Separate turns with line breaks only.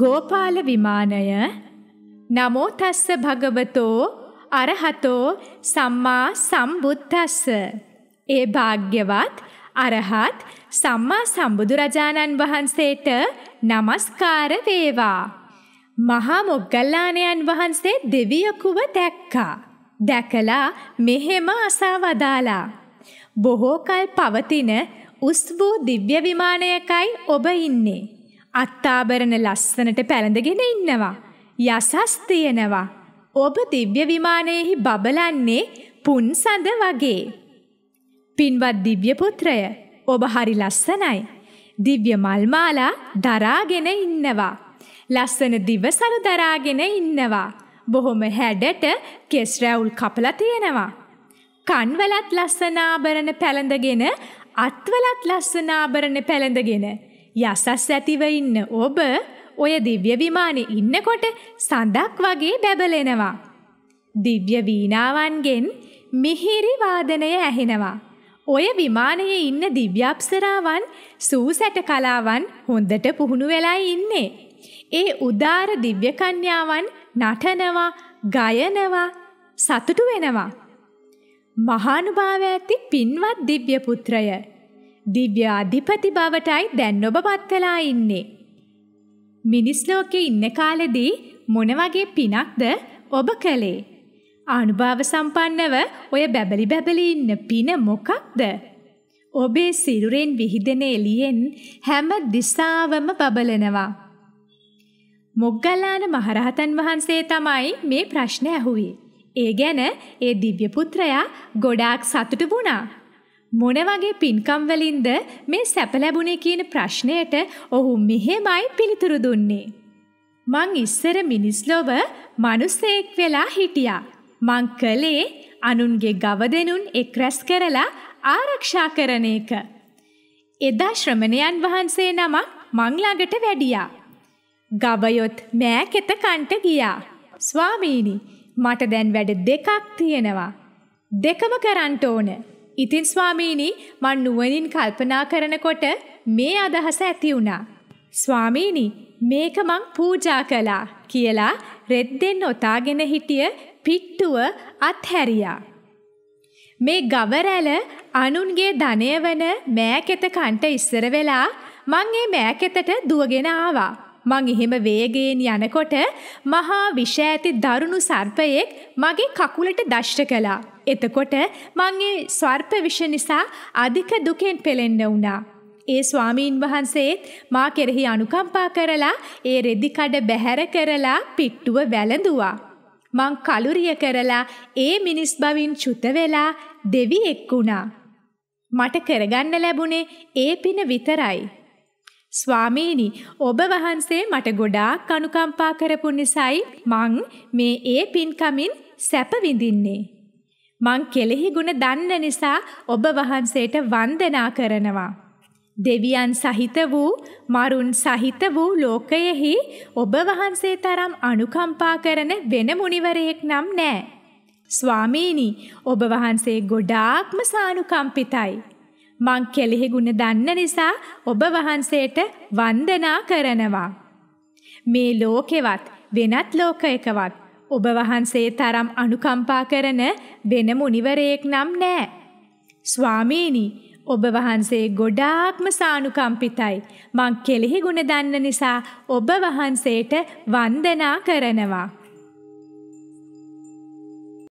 ගෝපාල විමානය නමෝ තස්ස භගවතෝ අරහතෝ සම්මා සම්බුද්දස්ස ඒ භාග්‍යවත් අරහත් සම්මා සම්බුදු රජාණන් වහන්සේට নমස්කාර වේවා මහා මොග්ගල්ලාණන් වහන්සේ දෙවියෙකුව දැක්කා දැකලා මෙහෙම අසවදාලා බොහෝ කල පවතින උස් වූ දිව්‍ය විමානයකයි ඔබ ඉන්නේ අත්තාබරණ ලස්සනට පැළඳගෙන ඉන්නවා. යසස් තියෙනවා. ඔබ දිව්‍ය විමානයෙහි බබලන්නේ පුන් සඳ වගේ. පින්වත් දිව්‍ය පුත්‍රය, ඔබ හරි ලස්සනයි. දිව්‍ය මල්මාලා දරාගෙන ඉන්නවා. ලස්සන දිවසරු දරාගෙන ඉන්නවා. බොහොම හැඩට කෙස් රැවුල් කපලා තියෙනවා. කන්වලත් ලස්සන ආභරණ පැළඳගෙන අත්වලත් ලස්සන ආභරණ පැළඳගෙන යසස් ඇතිව ඉන්න ඔබ ඔය දිව්‍ය විමානේ ඉන්නකොට සඳක් වගේ බැබලෙනවා. දිව්‍ය වීණාවන්ගෙන් මිහිරි වාදනය ඇහෙනවා. ඔය විමානයේ ඉන්න දිව්‍යාප්සරාවන් සූසැට කලාවන් හොඳට පුහුණු වෙලා ඉන්නේ. ඒ උදාර දිව්‍ය කන්‍යාවන් නටනවා, ගයනවා, සතුටු වෙනවා. මහානුභාව ඇති පින්වත් දිව්‍ය පුත්‍රය දිව්‍යාධිපති බවටයි දැන් ඔබ පත්වලා ඉන්නේ. මිනිස් ලෝකේ ඉන්න කාලෙදී මොන වගේ පිනක්ද ඔබ කළේ? අනුභව සම්පන්නව ඔය බැබලි බැබලි ඉන්න පින මොකක්ද? ඔබේ සිරුරෙන් විහිදෙන එළියෙන් හැම දිසාවම බබලනවා. මොග්ගල්ලාන මහරහතන් වහන්සේ තමයි මේ ප්‍රශ්න ඇහුවේ. ඒ ගැන ඒ දිව්‍ය පුත්‍රයා ගොඩාක් සතුටු වුණා. මොන වගේ පින්කම් වලින්ද මේ සැප ලැබුණේ කියන ප්‍රශ්නයට ඔහු මෙහෙමයි පිළිතුරු දුන්නේ. මං ඉස්සර මිනිස් ලොව මිනිසෙක් වෙලා හිටියා. මං කලේ අනුන්ගේ ගවදෙනුන් එක් රැස් කරලා ආරක්ෂා කරන එක. එදා ශ්‍රමණයන් වහන්සේ නමක් මං ළඟට වැඩියා. ගවයොත් මෑකෙත කන්ට ගියා. ස්වාමීනි, මට දැන් වැඩ දෙකක් තියෙනවා. දෙකම කරන්න ඕනේ. ඉතින් ස්වාමීනි මන් නුවණින් කල්පනා කරනකොට මේ අදහස ඇති වුණා. ස්වාමීනි මේක මං පූජා කළා කියලා රෙද්දෙන් ඔතාගෙන හිටිය පිට්ටුව අත්හැරියා. මේ ගවරැල අනුන්ගේ ධනය වන මෑකෙත කන්ට ඉස්සර වෙලා මං ඒ මෑකෙතට දුවගෙන ආවා. මං එහෙම වේගයෙන් යනකොට මහා විෂ ඇති දරුණු සර්පයෙක් මගේ කකුලට දෂ්ට කළා. එතකොට මං ඒ ස්වර්ප විෂ නිසා අධික දුකෙන් පෙලෙන්න වුණා. ඒ ස්වාමීන් වහන්සේත් මා කෙරෙහි අනුකම්පා කරලා ඒ රෙදි කඩ බැහැර කරලා පිට්ටුව වැළඳුවා. මං කලුරිය කරලා ඒ මිනිස් බවින් චුත වෙලා දෙවියෙක් වුණා. මට කරගන්න ලැබුණේ ඒ පින විතරයි. ස්වාමීනි ඔබ වහන්සේ මට ගොඩාක් අනුකම්පා කරපු නිසායි මං මේ ඒ පින්කමින් සැප විඳින්නේ. මං කෙලෙහි ගුණ දන්න නිසා ඔබ වහන්සේට වන්දනා කරනවා. දෙවියන් සහිත වූ මරුන් සහිත වූ ලෝකයෙහි ඔබ වහන්සේ තරම් අනුකම්පා කරන වෙන මුනිවරයෙක් නම් නෑ. ස්වාමීනි ඔබ වහන්සේ ගොඩාක්ම සානුකම්පිතයි. මං කෙලෙහි ගුණ දන්න නිසා ඔබ වහන්සේට වන්දනා කරනවා. මේ ලෝකෙවත් වෙනත් ලෝකයකවත් ඔබ වහන්සේ තරම් අනුකම්පා කරන වෙන මුනිවරයෙක් නම් නෑ. ස්වාමීනි ඔබ වහන්සේ ගොඩාක්ම සානුකම්පිතයි. මං කෙලෙහි ගුණ දන්න නිසා ඔබ වහන්සේට වන්දනා කරනවා.